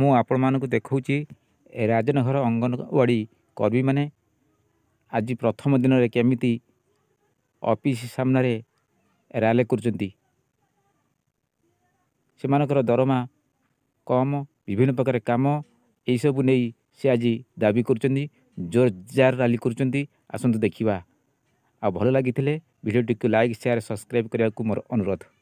ମୁଁ ଆପଣମାନଙ୍କୁ ଦେଖାଉଛି ରାଜନଗର ଅଙ୍ଗନୱାଡ଼ି କର୍ମୀମାନେ ଆଜି ପ୍ରଥମ ଦିନରେ କେମିତି ଅଫିସ୍ ସାମ୍ନାରେ ରାଲି କରୁଛନ୍ତି ସେମାନଙ୍କର ଦରମା କମ୍ ବିଭିନ୍ନ ପ୍ରକାର କାମ ଏହିସବୁ ନେଇ ସେ ଆଜି ଦାବି କରୁଛନ୍ତି ଜୋରଜାର ରାଲି କରୁଛନ୍ତି ଆସନ୍ତୁ ଦେଖିବା ଆଉ ଭଲ ଲାଗିଥିଲେ ଭିଡ଼ିଓଟିକୁ ଲାଇକ୍ ସେୟାର ସବସ୍କ୍ରାଇବ୍ କରିବାକୁ ମୋର ଅନୁରୋଧ